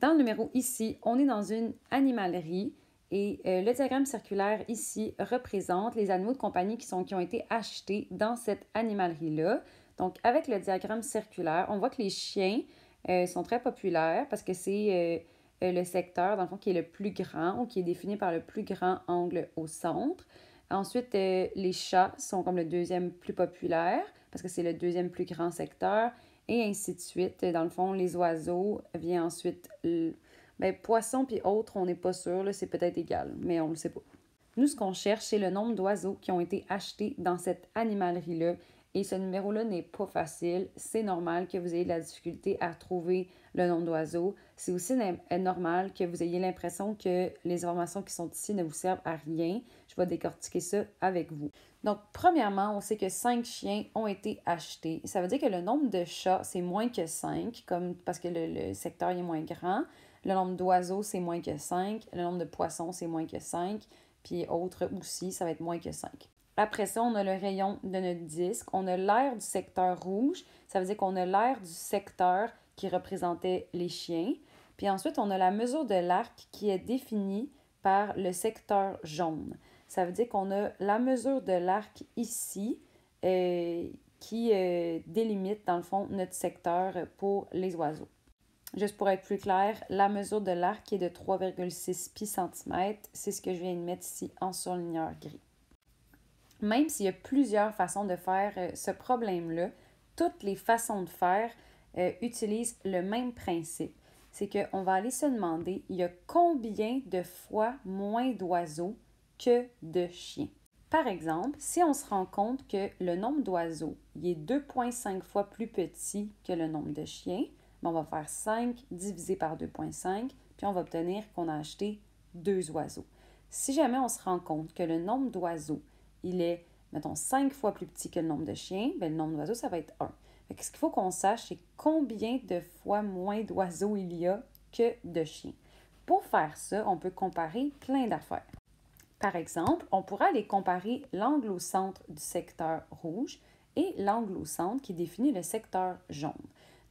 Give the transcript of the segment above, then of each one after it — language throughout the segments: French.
Dans le numéro ici, on est dans une animalerie et euh, le diagramme circulaire ici représente les animaux de compagnie qui, sont, qui ont été achetés dans cette animalerie-là. Donc, avec le diagramme circulaire, on voit que les chiens euh, sont très populaires parce que c'est euh, le secteur, dans le fond, qui est le plus grand ou qui est défini par le plus grand angle au centre. Ensuite, les chats sont comme le deuxième plus populaire parce que c'est le deuxième plus grand secteur et ainsi de suite. Dans le fond, les oiseaux, viennent ensuite ben, poisson puis autres, on n'est pas sûr, c'est peut-être égal, mais on ne le sait pas. Nous, ce qu'on cherche, c'est le nombre d'oiseaux qui ont été achetés dans cette animalerie-là et ce numéro-là n'est pas facile. C'est normal que vous ayez de la difficulté à trouver le nombre d'oiseaux. C'est aussi euh, normal que vous ayez l'impression que les informations qui sont ici ne vous servent à rien. Je vais décortiquer ça avec vous. Donc, premièrement, on sait que 5 chiens ont été achetés. Ça veut dire que le nombre de chats, c'est moins que 5, comme, parce que le, le secteur est moins grand. Le nombre d'oiseaux, c'est moins que 5. Le nombre de poissons, c'est moins que 5. Puis autres aussi, ça va être moins que 5. Après ça, on a le rayon de notre disque. On a l'air du secteur rouge. Ça veut dire qu'on a l'air du secteur qui représentait les chiens. Puis ensuite, on a la mesure de l'arc qui est définie par le secteur jaune. Ça veut dire qu'on a la mesure de l'arc ici euh, qui euh, délimite, dans le fond, notre secteur pour les oiseaux. Juste pour être plus clair, la mesure de l'arc est de 3,6 pi cm. C'est ce que je viens de mettre ici en surligneur gris même s'il y a plusieurs façons de faire euh, ce problème-là, toutes les façons de faire euh, utilisent le même principe. C'est qu'on va aller se demander, il y a combien de fois moins d'oiseaux que de chiens. Par exemple, si on se rend compte que le nombre d'oiseaux est 2,5 fois plus petit que le nombre de chiens, ben, on va faire 5 divisé par 2,5, puis on va obtenir qu'on a acheté deux oiseaux. Si jamais on se rend compte que le nombre d'oiseaux il est, mettons, 5 fois plus petit que le nombre de chiens, bien, le nombre d'oiseaux, ça va être 1. ce qu'il faut qu'on sache, c'est combien de fois moins d'oiseaux il y a que de chiens. Pour faire ça, on peut comparer plein d'affaires. Par exemple, on pourra aller comparer l'angle au centre du secteur rouge et l'angle au centre qui définit le secteur jaune.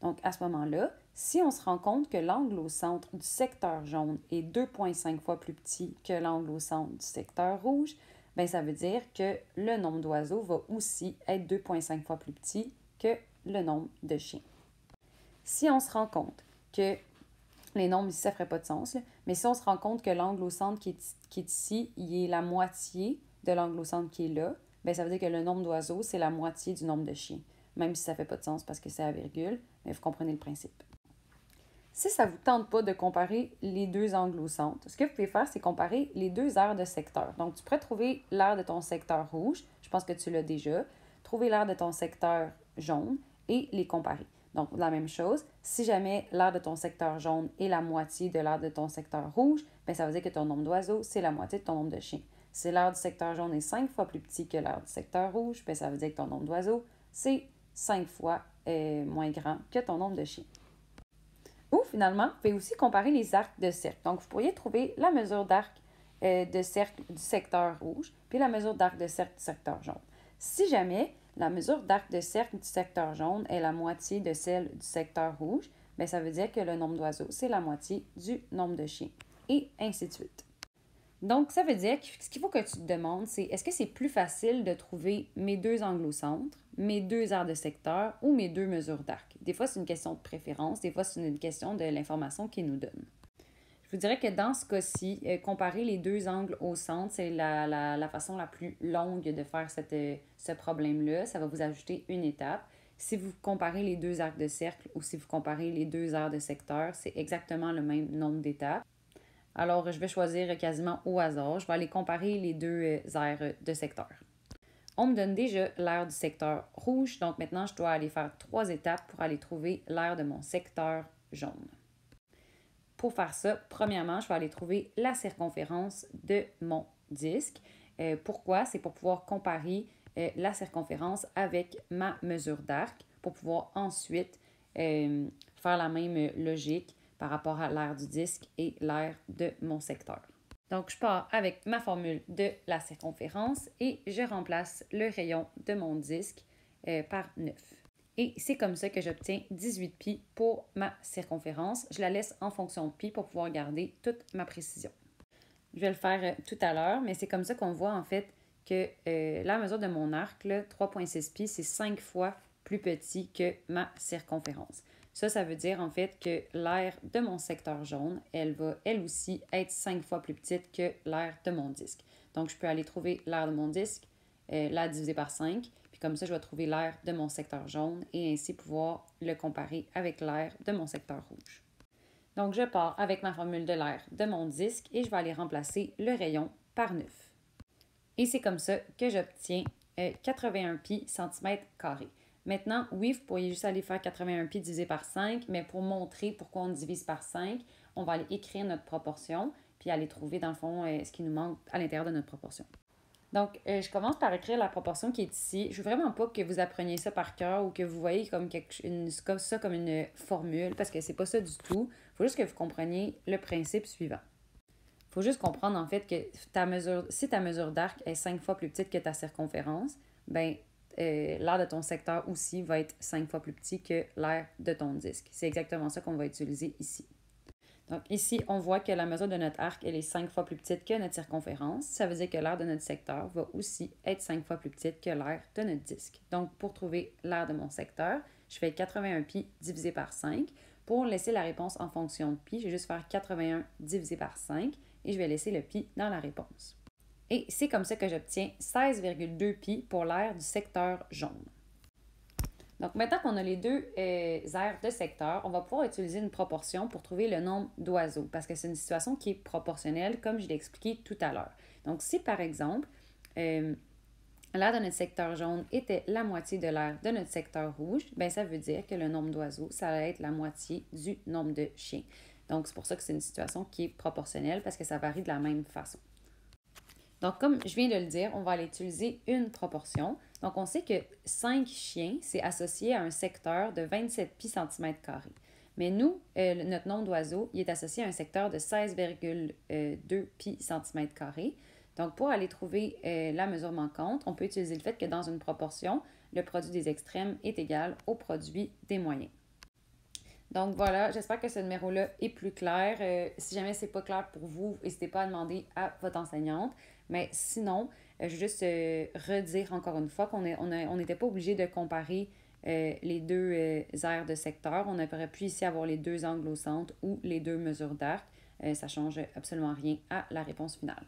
Donc, à ce moment-là, si on se rend compte que l'angle au centre du secteur jaune est 2,5 fois plus petit que l'angle au centre du secteur rouge, ben, ça veut dire que le nombre d'oiseaux va aussi être 2,5 fois plus petit que le nombre de chiens. Si on se rend compte que les nombres ici, ça ne ferait pas de sens, mais si on se rend compte que l'angle au centre qui est, qui est ici, il est la moitié de l'angle au centre qui est là, bien, ça veut dire que le nombre d'oiseaux, c'est la moitié du nombre de chiens. Même si ça ne fait pas de sens parce que c'est à virgule, mais vous comprenez le principe. Si ça ne vous tente pas de comparer les deux angles au centre, ce que vous pouvez faire, c'est comparer les deux aires de secteur. Donc, tu pourrais trouver l'aire de ton secteur rouge, je pense que tu l'as déjà, trouver l'aire de ton secteur jaune et les comparer. Donc, la même chose, si jamais l'aire de ton secteur jaune est la moitié de l'aire de ton secteur rouge, bien, ça veut dire que ton nombre d'oiseaux, c'est la moitié de ton nombre de chiens. Si l'aire du secteur jaune est cinq fois plus petit que l'aire du secteur rouge, bien, ça veut dire que ton nombre d'oiseaux, c'est cinq fois euh, moins grand que ton nombre de chiens. Ou finalement, vous pouvez aussi comparer les arcs de cercle. Donc, vous pourriez trouver la mesure d'arc euh, de cercle du secteur rouge, puis la mesure d'arc de cercle du secteur jaune. Si jamais la mesure d'arc de cercle du secteur jaune est la moitié de celle du secteur rouge, bien, ça veut dire que le nombre d'oiseaux, c'est la moitié du nombre de chiens, et ainsi de suite. Donc, ça veut dire que ce qu'il faut que tu te demandes, c'est est-ce que c'est plus facile de trouver mes deux au centre, mes deux aires de secteur ou mes deux mesures d'arc. Des fois, c'est une question de préférence, des fois, c'est une question de l'information qu'ils nous donnent. Je vous dirais que dans ce cas-ci, euh, comparer les deux angles au centre, c'est la, façon la plus longue de faire euh, ce problème-là. Ça va vous ajouter une étape. Si vous comparez les deux arcs de cercle ou si vous comparez les deux aires de secteur, c'est exactement le même nombre d'étapes. Alors, je vais choisir quasiment au hasard. Je vais aller comparer les deux euh, aires de secteur. On me donne déjà l'air du secteur rouge, donc maintenant je dois aller faire trois étapes pour aller trouver l'air de mon secteur jaune. Pour faire ça, premièrement, je vais aller trouver la circonférence de mon disque. Euh, pourquoi? C'est pour pouvoir comparer euh, la circonférence avec ma mesure d'arc pour pouvoir ensuite euh, faire la même logique par rapport à l'air du disque et l'air de mon secteur. Donc, je pars avec ma formule de la circonférence et je remplace le rayon de mon disque euh, par 9. Et c'est comme ça que j'obtiens 18 pi pour ma circonférence. Je la laisse en fonction de pi pour pouvoir garder toute ma précision. Je vais le faire euh, tout à l'heure, mais c'est comme ça qu'on voit en fait que euh, la mesure de mon arc, 3.6 pi, c'est 5 fois plus petit que ma circonférence. Ça, ça veut dire en fait que l'aire de mon secteur jaune, elle va elle aussi être 5 fois plus petite que l'aire de mon disque. Donc, je peux aller trouver l'aire de mon disque, euh, la diviser par 5, puis comme ça, je vais trouver l'aire de mon secteur jaune et ainsi pouvoir le comparer avec l'aire de mon secteur rouge. Donc, je pars avec ma formule de l'air de mon disque et je vais aller remplacer le rayon par 9. Et c'est comme ça que j'obtiens 81 euh, pi cm 2 Maintenant, oui, vous pourriez juste aller faire 81 pieds divisé par 5, mais pour montrer pourquoi on divise par 5, on va aller écrire notre proportion, puis aller trouver, dans le fond, euh, ce qui nous manque à l'intérieur de notre proportion. Donc, euh, je commence par écrire la proportion qui est ici. Je veux vraiment pas que vous appreniez ça par cœur ou que vous voyez comme, une, ça comme une formule, parce que c'est pas ça du tout. Il faut juste que vous compreniez le principe suivant. Il faut juste comprendre, en fait, que ta mesure, si ta mesure d'arc est 5 fois plus petite que ta circonférence, ben euh, l'air de ton secteur aussi va être cinq fois plus petit que l'air de ton disque. C'est exactement ça qu'on va utiliser ici. Donc ici, on voit que la mesure de notre arc, est 5 fois plus petite que notre circonférence. Ça veut dire que l'air de notre secteur va aussi être 5 fois plus petite que l'aire de notre disque. Donc pour trouver l'aire de mon secteur, je fais 81 pi divisé par 5. Pour laisser la réponse en fonction de pi, je vais juste faire 81 divisé par 5 et je vais laisser le pi dans la réponse. Et c'est comme ça que j'obtiens 16,2 pi pour l'air du secteur jaune. Donc maintenant qu'on a les deux euh, aires de secteur, on va pouvoir utiliser une proportion pour trouver le nombre d'oiseaux parce que c'est une situation qui est proportionnelle comme je l'ai expliqué tout à l'heure. Donc si par exemple euh, l'air de notre secteur jaune était la moitié de l'air de notre secteur rouge, ben ça veut dire que le nombre d'oiseaux, ça va être la moitié du nombre de chiens. Donc c'est pour ça que c'est une situation qui est proportionnelle parce que ça varie de la même façon. Donc, comme je viens de le dire, on va aller utiliser une proportion. Donc, on sait que 5 chiens, c'est associé à un secteur de 27 pi cm Mais nous, euh, notre nombre d'oiseaux, il est associé à un secteur de 16,2 pi cm Donc, pour aller trouver euh, la mesure manquante, on peut utiliser le fait que dans une proportion, le produit des extrêmes est égal au produit des moyens. Donc voilà, j'espère que ce numéro-là est plus clair. Euh, si jamais ce n'est pas clair pour vous, n'hésitez pas à demander à votre enseignante. Mais sinon, euh, je veux juste euh, redire encore une fois qu'on n'était pas obligé de comparer euh, les deux aires de secteur. On aurait pu ici avoir les deux angles au centre ou les deux mesures d'arc. ça ne change absolument rien à la réponse finale.